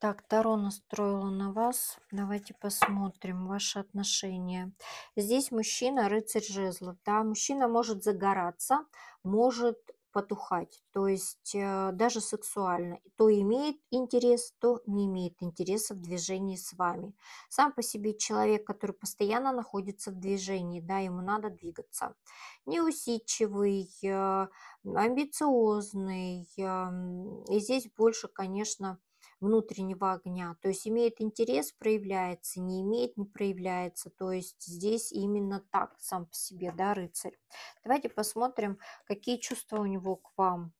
Так, Таро настроила на вас. Давайте посмотрим ваши отношения. Здесь мужчина, рыцарь жезлов. Да? Мужчина может загораться, может потухать, то есть э, даже сексуально. То имеет интерес, то не имеет интереса в движении с вами. Сам по себе человек, который постоянно находится в движении, да, ему надо двигаться. Неусидчивый, э, амбициозный. Э, и здесь больше, конечно, внутреннего огня. То есть имеет интерес, проявляется, не имеет, не проявляется. То есть здесь именно так сам по себе, да, рыцарь. Давайте посмотрим, какие чувства у него к вам.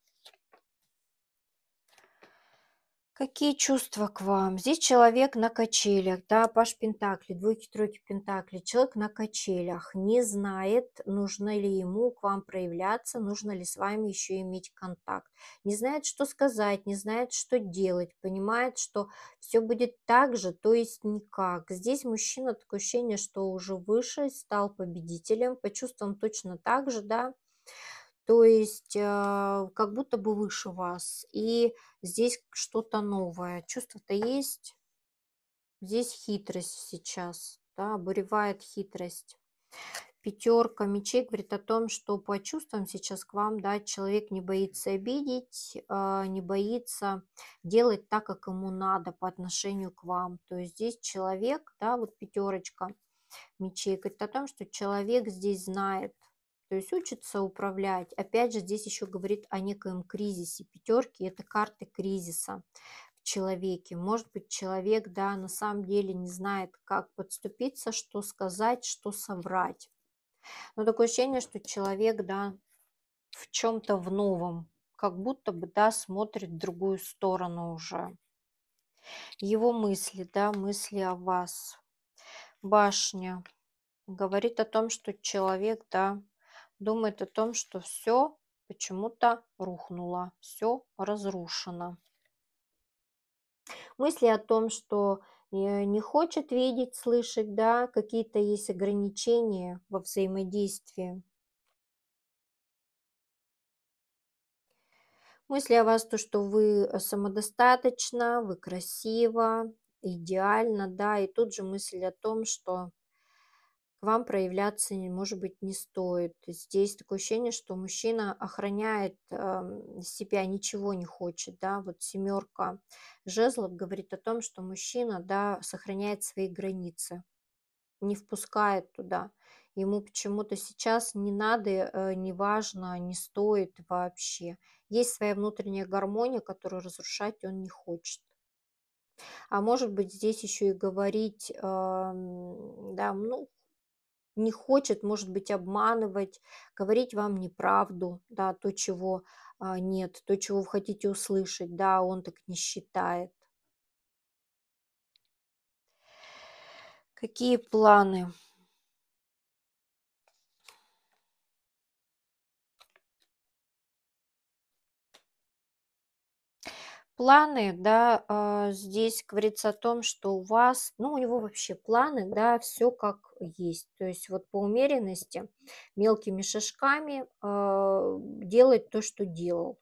Какие чувства к вам? Здесь человек на качелях, да, паш пентакли, двойки, тройки пентакли. Человек на качелях не знает, нужно ли ему к вам проявляться, нужно ли с вами еще иметь контакт. Не знает, что сказать, не знает, что делать, понимает, что все будет так же, то есть никак. Здесь мужчина такое ощущение, что уже выше, стал победителем, по чувствам точно так же, да, то есть э, как будто бы выше вас. И здесь что-то новое. Чувство-то есть. Здесь хитрость сейчас, да, буревает хитрость. Пятерка мечей говорит о том, что по чувствам сейчас к вам, да, человек не боится обидеть, э, не боится делать так, как ему надо по отношению к вам. То есть здесь человек, да, вот пятерочка мечей говорит о том, что человек здесь знает, то есть учится управлять. Опять же, здесь еще говорит о некоем кризисе. Пятерки – это карты кризиса в человеке. Может быть, человек, да, на самом деле не знает, как подступиться, что сказать, что соврать. Но такое ощущение, что человек, да, в чем-то в новом, как будто бы, да, смотрит в другую сторону уже. Его мысли, да, мысли о вас. Башня говорит о том, что человек, да, думает о том, что все почему-то рухнуло, все разрушено. Мысли о том, что э, не хочет видеть, слышать, да, какие-то есть ограничения во взаимодействии. Мысли о вас, то, что вы э, самодостаточно, вы красиво, идеально, да, и тут же мысль о том, что к вам проявляться, может быть, не стоит. Здесь такое ощущение, что мужчина охраняет эм, себя, ничего не хочет, да, вот семерка жезлов говорит о том, что мужчина, да, сохраняет свои границы, не впускает туда. Ему почему-то сейчас не надо, э, не важно, не стоит вообще. Есть своя внутренняя гармония, которую разрушать он не хочет. А может быть, здесь еще и говорить, э, да, ну, не хочет, может быть, обманывать, говорить вам неправду, да, то, чего а, нет, то, чего вы хотите услышать, да, он так не считает. Какие планы? планы, да, а, здесь говорится о том, что у вас, ну, у него вообще планы, да, все как есть. То есть вот по умеренности, мелкими шажками а, делать то, что делал.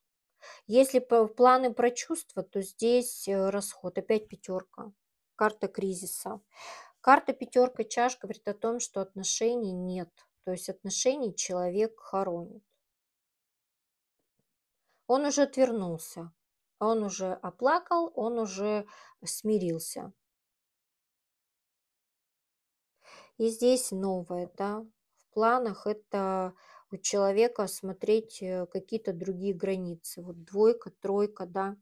Если планы про чувства, то здесь э, расход, опять пятерка, карта кризиса. Карта пятерка чаш говорит о том, что отношений нет, то есть отношений человек хоронит. Он уже отвернулся, он уже оплакал, он уже смирился. И здесь новое, да. В планах это у человека смотреть э, какие-то другие границы. Вот двойка, тройка, да.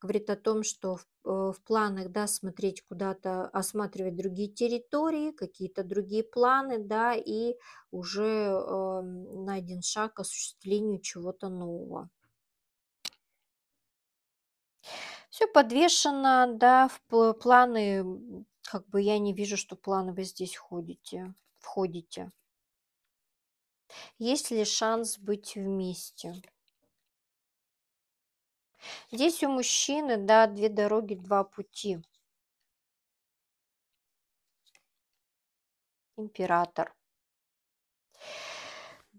Говорит о том, что в, э, в планах, да, смотреть куда-то, осматривать другие территории, какие-то другие планы, да, и уже э, найден шаг к осуществлению чего-то нового. Все подвешено, да, в планы, как бы я не вижу, что планы вы здесь ходите, входите. Есть ли шанс быть вместе? Здесь у мужчины, да, две дороги, два пути. Император.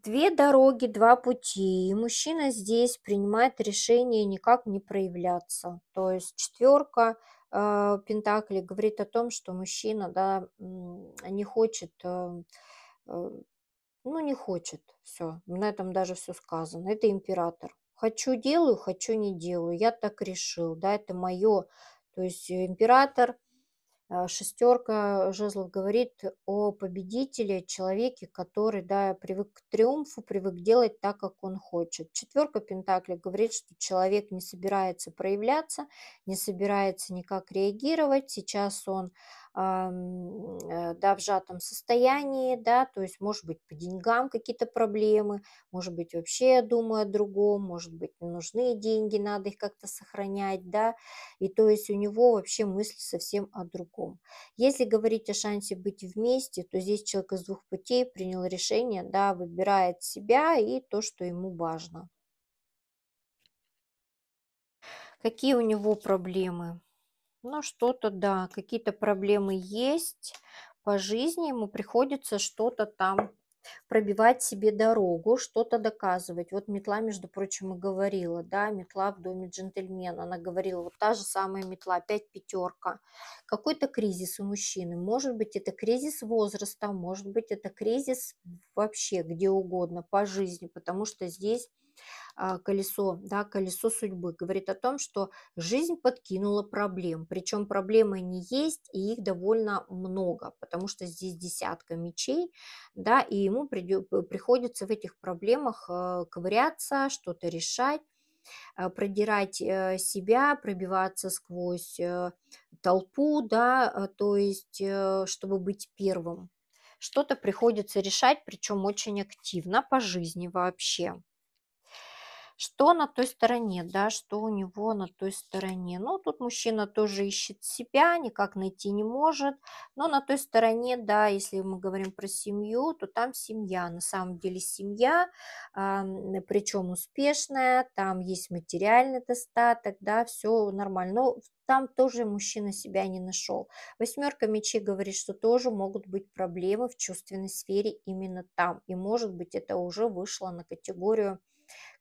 Две дороги, два пути. И мужчина здесь принимает решение никак не проявляться. То есть четверка э, Пентакли говорит о том, что мужчина да, не хочет, э, э, ну не хочет. Все, на этом даже все сказано. Это император. Хочу делаю, хочу не делаю. Я так решил, да, это мое. То есть император – а, шестерка жезлов говорит о победителе, человеке, который да, привык к триумфу, привык делать так, как он хочет. Четверка пентаклей говорит, что человек не собирается проявляться, не собирается никак реагировать. Сейчас он а, э, да, в сжатом состоянии, да, то есть, может быть, по деньгам какие-то проблемы, может быть, вообще думаю о другом, может быть, нужны деньги, надо их как-то сохранять, да, и то есть у него вообще мысли совсем о другом. Если говорить о шансе быть вместе, то здесь человек из двух путей принял решение, да, выбирает себя и то, что ему важно. Какие у него проблемы? Ну, что-то, да, какие-то проблемы есть. По жизни ему приходится что-то там пробивать себе дорогу, что-то доказывать. Вот метла, между прочим, и говорила, да, метла в доме джентльмена, она говорила, вот та же самая метла, опять пятерка. Какой-то кризис у мужчины, может быть, это кризис возраста, может быть, это кризис вообще где угодно по жизни, потому что здесь а, колесо, да, колесо судьбы, говорит о том, что жизнь подкинула проблем, причем проблемы не есть, и их довольно много, потому что здесь десятка мечей, да, и ему приходится в этих проблемах э, ковыряться, что-то решать, э, продирать э, себя, пробиваться сквозь толпу, да, то есть чтобы быть первым. Что-то приходится решать, причем очень активно по жизни вообще что на той стороне, да, что у него на той стороне. Ну, тут мужчина тоже ищет себя, никак найти не может, но на той стороне, да, если мы говорим про семью, то там семья, на самом деле семья, а, причем успешная, там есть материальный достаток, да, все нормально. Но там тоже мужчина себя не нашел. Восьмерка мечей говорит, что тоже могут быть проблемы в чувственной сфере именно там. И может быть это уже вышло на категорию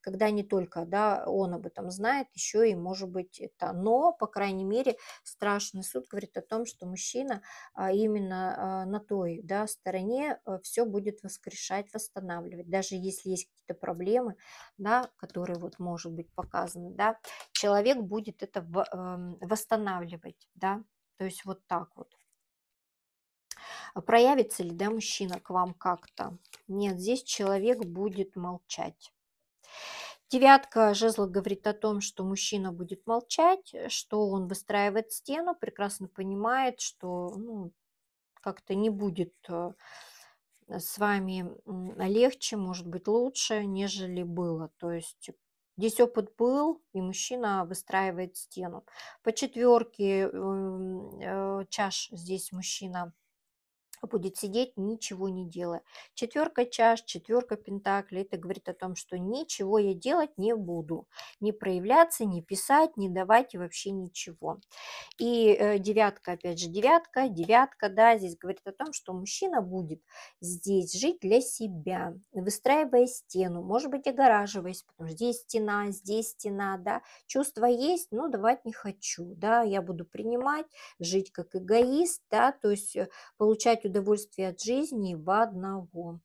когда не только да, он об этом знает, еще и может быть это. Но, по крайней мере, страшный суд говорит о том, что мужчина а, именно а, на той да, стороне э, все будет воскрешать, восстанавливать, даже если есть какие-то проблемы, да, которые вот может быть показаны, да, человек будет это эм, восстанавливать, да, то есть вот так вот. А проявится ли, да, мужчина к вам как-то? Нет, здесь человек будет молчать. Девятка жезла говорит о том, что мужчина будет молчать, что он выстраивает стену, прекрасно понимает, что ну, как-то не будет э, с вами легче, может быть, лучше, нежели было. То есть здесь опыт был, и мужчина выстраивает стену. По четверке э, э, чаш здесь мужчина – будет сидеть, ничего не делая. Четверка чаш, четверка пентаклей, это говорит о том, что ничего я делать не буду. Не проявляться, не писать, не давать вообще ничего. И э, девятка, опять же, девятка, девятка, да, здесь говорит о том, что мужчина будет здесь жить для себя, выстраивая стену, может быть, огораживаясь, потому что здесь стена, здесь стена, да, чувства есть, но давать не хочу, да, я буду принимать, жить как эгоист, да, то есть э, получать удовольствие от жизни в одного.